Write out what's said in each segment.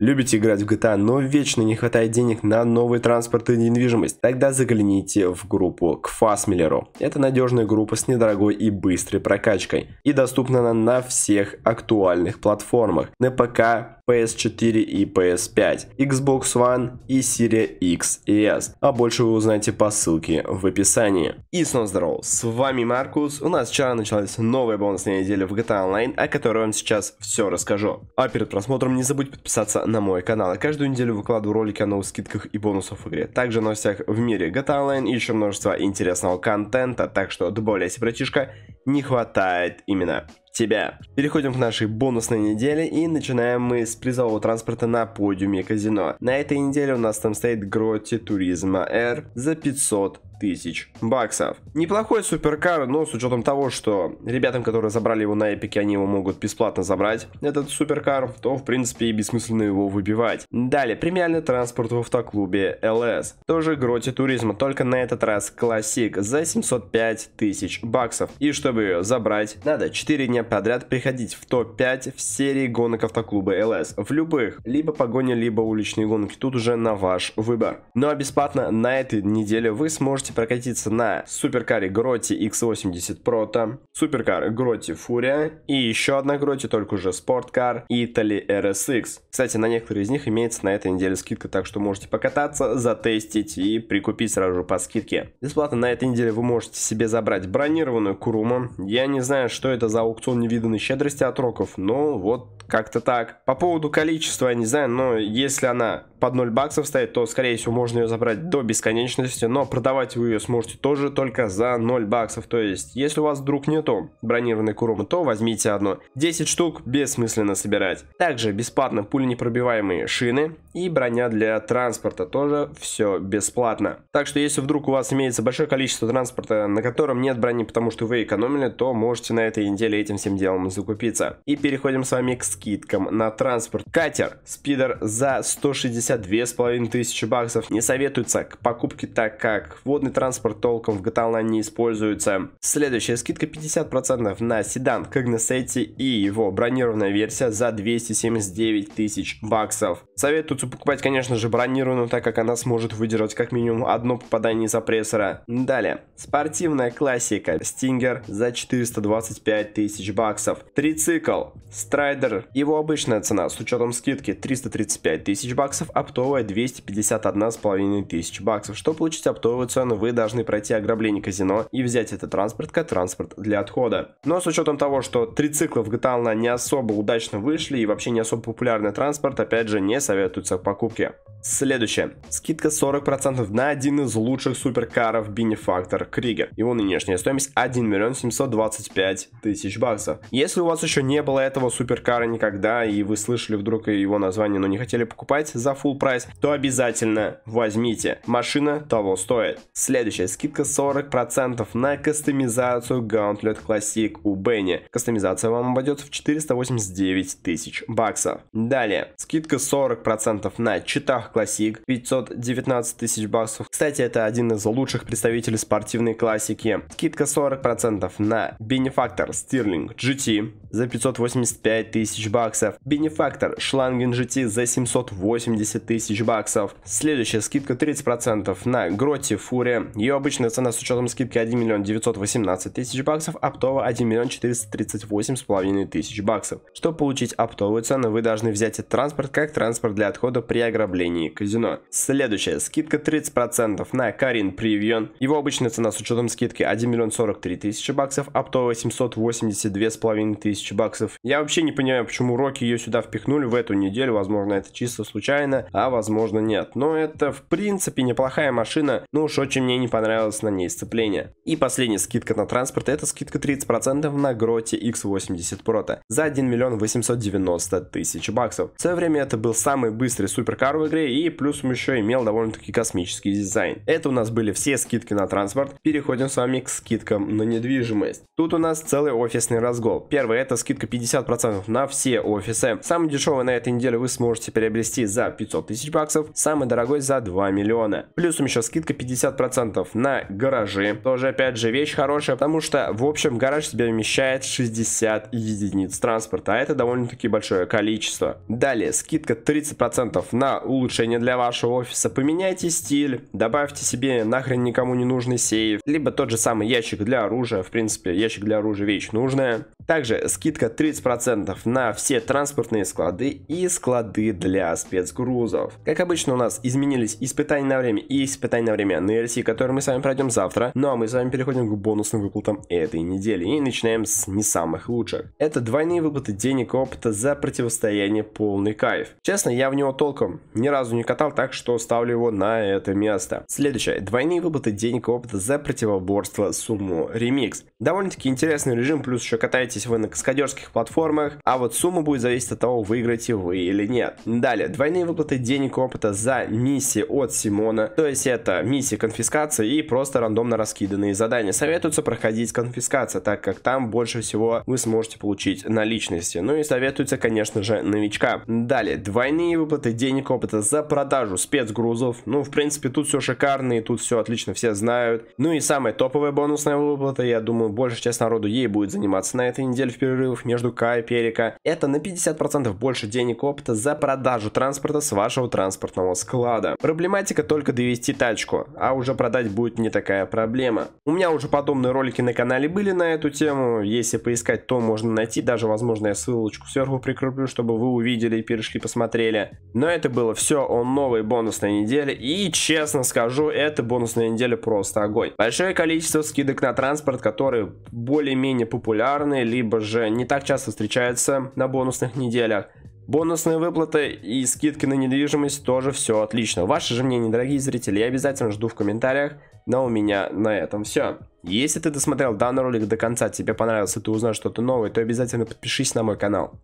Любите играть в GTA, но вечно не хватает денег на новый транспорт и недвижимость? Тогда загляните в группу к Фасмиллеру. Это надежная группа с недорогой и быстрой прокачкой. И доступна она на всех актуальных платформах. На ПК, PS4 и PS5, Xbox One и Series X и S. А больше вы узнаете по ссылке в описании. И снова здорово, с вами Маркус. У нас вчера началась новая бонусная неделя в GTA Online, о которой вам сейчас все расскажу. А перед просмотром не забудь подписаться на мой канал. Я каждую неделю выкладываю ролики о новых скидках и бонусах в игре. Также новостях в мире GTA Online и еще множество интересного контента, так что добавляйся, братишка, не хватает именно тебя. Переходим к нашей бонусной неделе и начинаем мы с призового транспорта на подиуме казино. На этой неделе у нас там стоит Гроти Туризма R за 500 тысяч баксов. Неплохой суперкар, но с учетом того, что ребятам, которые забрали его на эпике, они его могут бесплатно забрать, этот суперкар, то в принципе и бессмысленно его выбивать. Далее, премиальный транспорт в автоклубе LS, Тоже Гроти Туризма, только на этот раз классик за 705 тысяч баксов. И чтобы чтобы ее забрать, надо 4 дня подряд приходить в топ-5 в серии гонок автоклуба LS В любых, либо погоня либо уличные гонки. Тут уже на ваш выбор. Ну а бесплатно на этой неделе вы сможете прокатиться на суперкаре Гроти X80 Proto, суперкар Гроти Фурия и еще одна Гроти, только уже спорткар Italy RSX. Кстати, на некоторые из них имеется на этой неделе скидка, так что можете покататься, затестить и прикупить сразу же по скидке. Бесплатно на этой неделе вы можете себе забрать бронированную Курума, я не знаю, что это за аукцион невиданной щедрости от роков, но вот как-то так. По поводу количества, я не знаю, но если она под 0 баксов стоит, то, скорее всего, можно ее забрать до бесконечности, но продавать вы ее сможете тоже только за 0 баксов. То есть, если у вас вдруг нету бронированной Курумы, то возьмите одно, 10 штук бессмысленно собирать. Также бесплатно пуленепробиваемые шины и броня для транспорта. Тоже все бесплатно. Так что, если вдруг у вас имеется большое количество транспорта, на котором нет брони, потому что вы экономили, оформлены, то можете на этой неделе этим всем делом закупиться. И переходим с вами к скидкам на транспорт. Катер спидер за 162,5 тысячи баксов не советуется к покупке, так как водный транспорт толком в GTA а не используется. Следующая скидка 50% на седан Cognoscenti и его бронированная версия за 279 тысяч баксов. Советуется покупать, конечно же, бронированную, так как она сможет выдержать как минимум одно попадание из опрессора. Далее. Спортивная классика Stinger за 425 тысяч баксов. Трицикл. Страйдер. Его обычная цена с учетом скидки 335 тысяч баксов, оптовая 251 с половиной тысяч баксов. Чтобы получить оптовую цену, вы должны пройти ограбление казино и взять этот транспорт как транспорт для отхода. Но с учетом того, что трицикл в GTA Online а не особо удачно вышли и вообще не особо популярный транспорт, опять же не советуется к покупке. Следующее. Скидка 40% на один из лучших суперкаров Бенефактор Кригер. Его нынешняя стоимость 1 миллион 725 тысяч баксов. Если у вас еще не было этого суперкара никогда и вы слышали вдруг его название, но не хотели покупать за full прайс, то обязательно возьмите. Машина того стоит. Следующая. Скидка 40% на кастомизацию Gauntlet Classic у Бенни. Кастомизация вам обойдется в 489 тысяч баксов. Далее. Скидка 40% на читах Yamaha Classic 519 тысяч баксов. Кстати, это один из лучших представителей спортивной классики. Скидка 40% на Benefactor Stirling GT за 585 тысяч баксов. Бенефактор шланг NGT за 780 тысяч баксов. Следующая скидка 30% на Гроти Фурия. Ее обычная цена с учетом скидки 1 миллион 918 тысяч баксов, оптовая 1 миллион 438 с половиной тысяч баксов. Чтобы получить оптовую цену, вы должны взять этот транспорт как транспорт для отхода при ограблении казино. Следующая скидка 30% на Карин Привьон. Его обычная цена с учетом скидки 1 миллион 43 тысячи баксов, оптовая 782 с половиной тысяч тысячи баксов. Я вообще не понимаю, почему Рокки ее сюда впихнули в эту неделю. Возможно, это чисто случайно, а возможно нет. Но это в принципе неплохая машина, Ну уж очень мне не понравилось на ней сцепление. И последняя скидка на транспорт, это скидка 30% на Гроте X80 Proto за 1 миллион 890 тысяч баксов. В свое время это был самый быстрый суперкар в игре и плюс он еще имел довольно-таки космический дизайн. Это у нас были все скидки на транспорт. Переходим с вами к скидкам на недвижимость. Тут у нас целый офисный разгол. Первый это это скидка 50% на все офисы. Самый дешевый на этой неделе вы сможете приобрести за 500 тысяч баксов, самый дорогой за 2 миллиона. Плюсом еще скидка 50% на гаражи. Тоже, опять же, вещь хорошая, потому что, в общем, гараж себе вмещает 60 единиц транспорта, а это довольно-таки большое количество. Далее, скидка 30% на улучшение для вашего офиса. Поменяйте стиль, добавьте себе нахрен никому не нужный сейф, либо тот же самый ящик для оружия. В принципе, ящик для оружия вещь нужная. Также скидка 30% на все транспортные склады и склады для спецгрузов. Как обычно у нас изменились испытания на время и испытания на время на RC, которые мы с вами пройдем завтра. Ну а мы с вами переходим к бонусным выплатам этой недели и начинаем с не самых лучших. Это двойные выплаты денег и опыта за противостояние полный кайф. Честно, я в него толком ни разу не катал, так что ставлю его на это место. Следующее. Двойные выплаты денег и опыта за противоборство сумму Ремикс. Довольно-таки интересный режим, плюс еще катаетесь если вы на каскадерских платформах, а вот сумма будет зависеть от того, выиграете вы или нет. Далее, двойные выплаты денег опыта за миссии от Симона, то есть это миссии конфискации и просто рандомно раскиданные задания. Советуется проходить конфискация, так как там больше всего вы сможете получить наличности. Ну и советуется, конечно же, новичка. Далее, двойные выплаты денег опыта за продажу спецгрузов. Ну, в принципе, тут все шикарно и тут все отлично, все знают. Ну и самая топовая бонусная выплата, я думаю, большая часть народу ей будет заниматься на этой недель в перерывах между К и Перика. Это на 50% больше денег опыта за продажу транспорта с вашего транспортного склада. Проблематика только довести тачку, а уже продать будет не такая проблема. У меня уже подобные ролики на канале были на эту тему, если поискать, то можно найти, даже возможно я ссылочку сверху прикреплю, чтобы вы увидели и перешли посмотрели. Но это было все о новой бонусной неделе и честно скажу, эта бонусная неделя просто огонь. Большое количество скидок на транспорт, которые более-менее популярны, либо же не так часто встречается на бонусных неделях. Бонусные выплаты и скидки на недвижимость тоже все отлично. Ваше же мнение, дорогие зрители, я обязательно жду в комментариях. Но у меня на этом все. Если ты досмотрел данный ролик до конца, тебе понравился, ты узнал что-то новое, то обязательно подпишись на мой канал.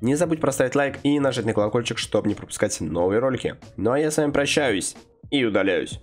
Не забудь поставить лайк и нажать на колокольчик, чтобы не пропускать новые ролики. Ну а я с вами прощаюсь и удаляюсь.